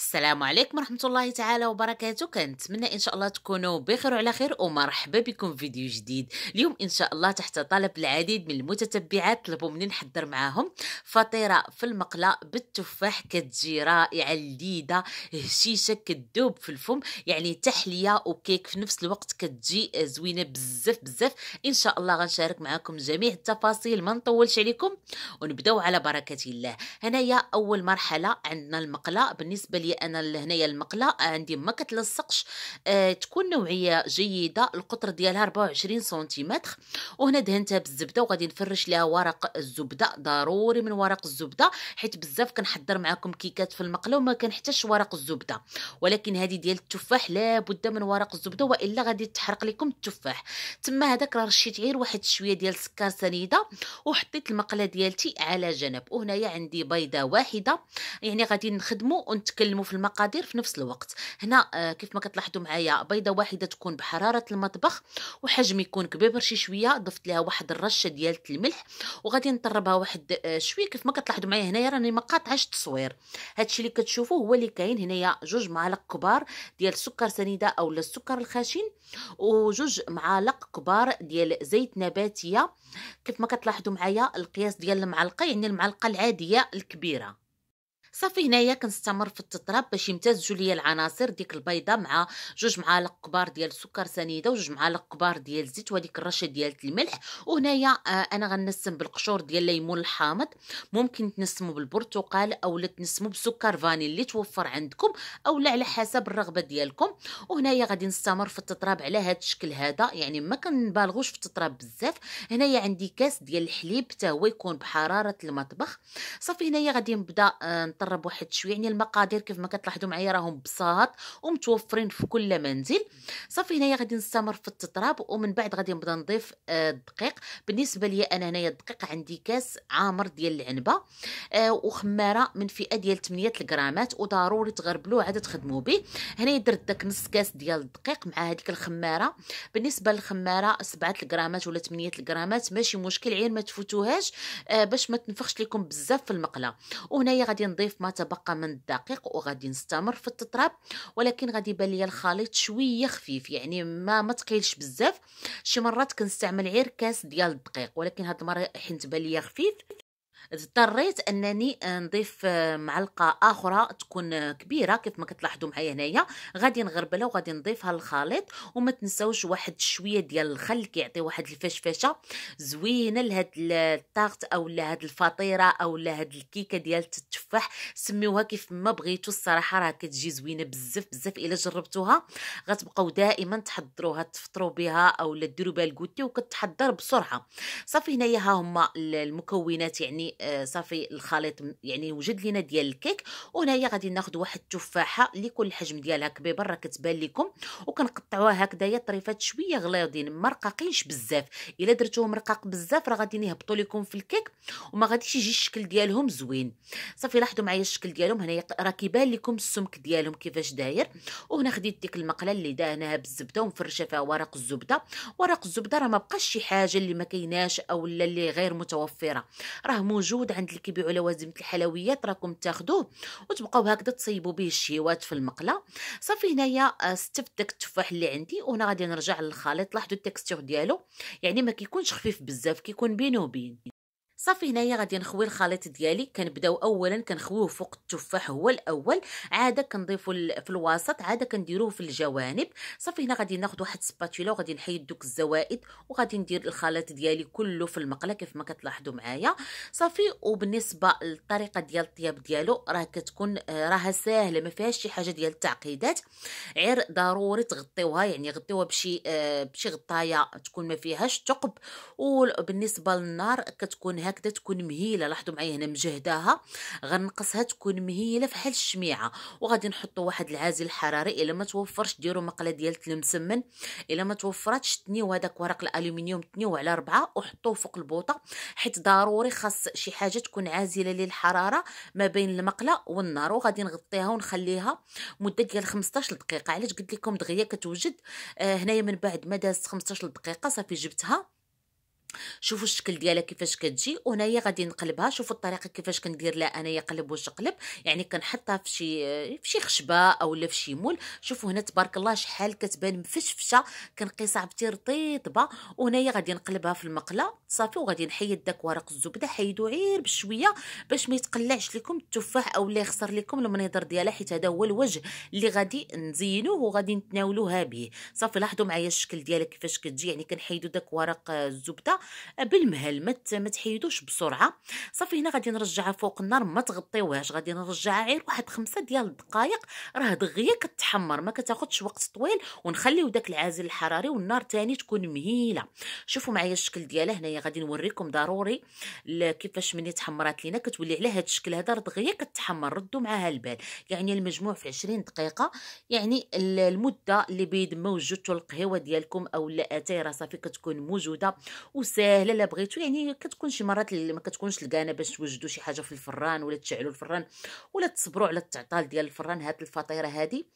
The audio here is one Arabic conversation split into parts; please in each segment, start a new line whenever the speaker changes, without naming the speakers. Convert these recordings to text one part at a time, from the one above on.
السلام عليكم ورحمه الله تعالى وبركاته كنتمنى ان شاء الله تكونوا بخير وعلى خير ومرحبا بكم في فيديو جديد اليوم ان شاء الله تحت طلب العديد من المتتبعات طلبوا مني نحضر معاهم فطيره في المقله بالتفاح كتجي رائعه لذيذه هشيشه كتذوب في الفم يعني تحليه وكيك في نفس الوقت كتجي زوينه بزاف بزاف ان شاء الله غنشارك معاكم جميع التفاصيل ما نطولش عليكم ونبداو على بركه الله هنايا اول مرحله عندنا المقله بالنسبه لي لي انا لهنايا المقله عندي ما كتلصقش آه تكون نوعيه جيده القطر ديالها 24 سنتيمتر وهنا دهنتها بالزبده وغادي نفرش لها ورق الزبده ضروري من ورق الزبده حيت بزاف كنحضر معكم كيكات في المقله وما كنحتاجش ورق الزبده ولكن هذه ديال التفاح لابد من ورق الزبده والا غادي تحرق لكم التفاح تما هذاك راه رشيت غير واحد شويه ديال السكر سنيده وحطيت المقله ديالتي على جنب وهنايا عندي بيضه واحده يعني غادي نخدمو ونتكلم نخدموا في المقادير في نفس الوقت هنا آه، كيف ما كتلاحظوا معايا بيضه واحده تكون بحراره المطبخ وحجم يكون كبير شي شويه ضفت لها واحد الرشه ديال الملح وغادي نطربها واحد آه، شويه كيف ما كتلاحظوا معايا هنايا راني ما قاطعش التصوير هادشي اللي كتشوفوه هو اللي كاين هنايا جوج معالق كبار ديال سكر سنيده اولا السكر الخشن وجوج معالق كبار ديال زيت نباتيه كيف ما كتلاحظوا معايا القياس ديال المعلقه يعني المعلقه العاديه الكبيره صافي هنايا كنستمر في التطراب باش يمتزجوا ليا العناصر ديك البيضه مع جوج معالق كبار ديال السكر سنيده وجوج معالق كبار ديال الزيت وهذيك الرشه ديال الملح وهنايا آه انا غنسم بالقشور ديال الليمون الحامض ممكن تنسمو بالبرتقال او تنسمو بسكر فاني اللي توفر عندكم او لا على حسب الرغبه ديالكم وهنايا غادي نستمر في التطراب على هذا الشكل هذا يعني ما كنبالغوش في التطراب بزاف هنايا عندي كاس ديال الحليب حتى هو يكون بحراره المطبخ صافي هنايا غادي نبدا آه كيطرب واحد شويه يعني المقادير كيف ما كتلاحظوا معايا راهم بساط ومتوفرين في كل منزل صافي هنايا غادي نستمر في التطراب ومن بعد غادي نبدا نضيف الدقيق آه، بالنسبه لي انا هنايا الدقيق عندي كاس عامر ديال العنبه آه، وخماره من فئه ديال 8 الغرامات وضروري تغربلوه عاد تخدموا به هنايا درت داك نص كاس ديال الدقيق مع هذيك الخماره بالنسبه للخماره 7 الغرامات ولا 8 الغرامات ماشي مشكل عين ما تفوتوهاش آه، باش ما تنفخش لكم بزاف في المقله وهنايا غادي نضيف نضيف ما تبقى من الدقيق وغادي نستمر في التطراب ولكن غادي يبان لي الخليط شويه خفيف يعني ما ما ثقيلش بزاف شي مرات كنستعمل غير كاس ديال الدقيق ولكن هاد المره حيت بان ليا خفيف اضطريت انني نضيف معلقه اخرى تكون كبيره كيف ما كتلاحظوا معايا هنايا غادي نغربلها وغادي نضيفها للخليط وما تنساوش واحد شويه ديال الخل كيعطي واحد الفشفشه زوينه لهاد الطاغت او لهاد الفطيره او لهاد الكيكه ديال التفاح سميوها كيف ما بغيتو الصراحه راه كتجي زوينه بزاف بزاف الا جربتوها غتبقاو دائما تحضروها تفطروا بها او ديروا بها الكوتي وكتحضر بسرعه صافي هنايا ها هما المكونات يعني آه، صافي الخليط يعني وجد لينا ديال الكيك وهنايا غادي ناخذ واحد التفاحه اللي كل الحجم ديالها كبيبه راه كتبان لكم وكنقطعوها هكذايا طريفات شويه غليظين ما رقاقينش بزاف الا درتوهم رقاق بزاف راه غادي يهبطوا لكم في الكيك وما غاديش يجي الشكل ديالهم زوين صافي لاحظوا معايا الشكل ديالهم هنايا راه كيبان لكم السمك ديالهم كيفاش داير وهنا خديت ديك المقله اللي دهناها بالزبده ومفرشه فيها ورق الزبده ورق الزبده راه ما بقاش شي حاجه اللي ما كايناش اولا اللي غير متوفره راه موجود موجود عند اللي كيبيعوا لوازم الحلويات راكم تاخذوه وتبقاو هكذا تصيبوا به الشيوات في المقله صافي هنايا آه، ستفت داك التفاح اللي عندي وانا غادي نرجع للخليط لاحظوا التكستور ديالو يعني ما كيكونش خفيف بزاف كيكون بين وبين صافي هنايا غادي نخوي الخليط ديالي كنبداو اولا كنخويوه فوق التفاح هو الاول عاده كنضيفو في الوسط عاده كنديروه في الجوانب صافي هنا غادي ناخذ واحد سباتولا وغادي نحيد دوك الزوائد وغادي ندير الخليط ديالي كله في المقله كيف ما كتلاحظوا معايا صافي وبالنسبه للطريقه ديال الطياب ديالو راه كتكون آه، راها ساهله ما فيهاش شي حاجه ديال التعقيدات غير ضروري تغطيوها يعني غطيوها بشي آه، بشي غطايه تكون ما فيهاش ثقب وبالنسبه للنار كتكون هكذا تكون مهيله لاحظوا معايا هنا مجهداها غنقصها تكون مهيله فحال الشميعه وغادي نحطوا واحد العازل حراري الا ما توفرش ديروا مقله ديال المسمن الا ما توفراتش تنيو هذاك ورق الالومنيوم تنيو على ربعه وحطوه فوق البوطه حيت ضروري خاص شي حاجه تكون عازله للحراره ما بين المقله والنار وغادي نغطيها ونخليها مده ديال 15 دقيقه علاش قلت لكم دغيا كتوجد آه هنايا من بعد ما دازت 15 دقيقه صافي جبتها شوفوا الشكل ديالها كيفاش كتجي وهنايا غادي نقلبها شوفوا الطريقه كيفاش كندير لها انايا قلب واش قلب يعني كنحطها في شي في شي خشبه اولا في شي مول شوفوا هنا تبارك الله شحال كتبان مفشفشه كنقيسها بتير رطيبه وهنايا غادي نقلبها في المقله صافي وغادي نحيد داك ورق الزبده حيدو غير بشويه باش ما يتقلعش لكم التفاح اولا يخسر لكم المنيضر ديالها حيت هذا هو الوجه اللي غادي نزينوه وغادي نتناولوها به صافي لاحظوا معايا الشكل ديالها كيفاش كتجي يعني كنحيدو داك ورق الزبده بالمهل ما تحيدوش بسرعه صافي هنا غادي نرجعها فوق النار ما تغطيوهاش غادي نرجعها غير واحد خمسة ديال الدقائق راه دغيا كتحمر ما كتاخذش وقت طويل ونخليو داك العازل الحراري والنار تاني تكون مهيله شوفوا معايا الشكل ديالها هنايا غادي نوريكم ضروري كيفاش ملي تحمرات لينا كتولي على هذا الشكل هذا راه دغيا كتحمر ردوا معاها البال يعني المجموع في 20 دقيقه يعني المده اللي بيد موجدتوا القهوه ديالكم او الاتاي راه صافي كتكون موجوده وساهله لا بغيتو يعني كتكون شي مرات ما كتكونش لقانه باش توجدوا شي حاجه في الفران ولا تشعلوا الفران ولا تصبروا على التعطال ديال الفران هاد الفطيره هادي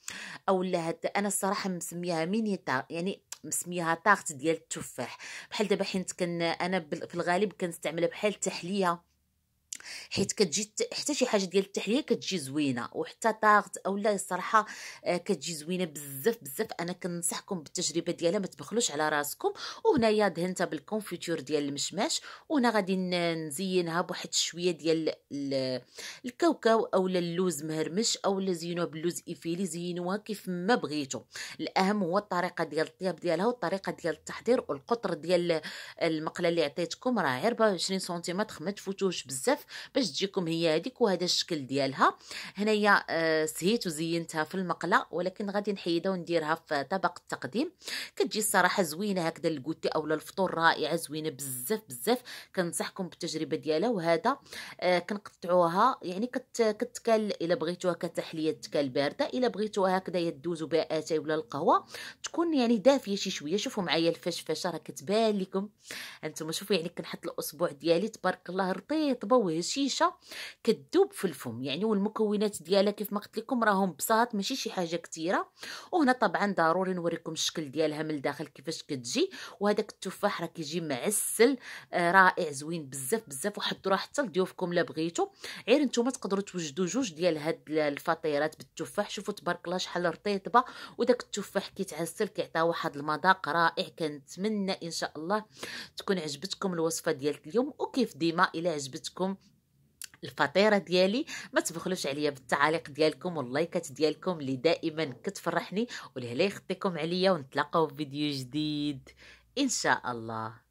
اولا هاد انا الصراحه مسميها مينيتا يعني مسميها طاغت ديال التفاح بحال دابا حيت كن انا في الغالب كنستعملها بحال تحليه حيت كتجي حتى شي حاجه ديال التحليه كتجي زوينه وحتى طاغت اولا الصراحه آه، كتجي زوينه بزاف بزاف انا كنصحكم بالتجربه ديالها ما تبخلوش على راسكم وهنايا دهنتها بالكونفيتور ديال المشماش وهنا غادي نزينها بواحد شويه ديال الكاوكاو اولا اللوز مهرمش اولا زينوها باللوز ايفيلي زينوها كيف ما بغيتو الاهم هو الطريقه ديال الطياب ديالها والطريقه ديال التحضير والقطر ديال المقله اللي عطيتكم راه غير 20 سنتيمتر ما تفوتوش بزاف باش تجيكم هي هذيك وهذا الشكل ديالها هنايا سهيت آه، وزينتها في المقله ولكن غادي نحيدها ونديرها في طبق التقديم كتجي الصراحه زوينه هكذا الكوتي او الفطور رائعه زوينه بزاف بزاف كنصحكم بالتجربه ديالها وهذا آه، كنقطعوها يعني كتكال الا بغيتوها كتحليه تكال بارده الا بغيتوها هكذا يدوزوا بها اتاي ولا القهوه تكون يعني دافيه شي شويه شوفوا معايا الفشفشه راه كتبان لكم انتم شوفوا يعني كنحط الاسبوع ديالي تبارك الله رطيطبه الشيشه كتذوب في الفم يعني والمكونات ديالها كيف ما قلت لكم راهم بساط ماشي شي حاجه كثيره وهنا طبعا ضروري نوريكم الشكل ديالها من الداخل كيفاش كتجي وهذاك التفاح راه كيجي معسل آه، رائع زوين بزاف بزاف وحضروه حتى لضيوفكم الا بغيتو غير نتوما تقدروا توجدوا جوج ديال هاد الفطيرات بالتفاح شوفوا تبارك الله شحال رطيبه وداك التفاح كيتعسل كيعطي واحد المذاق رائع كنتمنى ان شاء الله تكون عجبتكم الوصفه ديال اليوم وكيف ديما الى عجبتكم الفطيره ديالي ما تبخلوش عليا بالتعاليق ديالكم واللايكات ديالكم اللي دائما كتفرحني ولهلا يخطيكم عليا ونتلاقاو في فيديو جديد ان شاء الله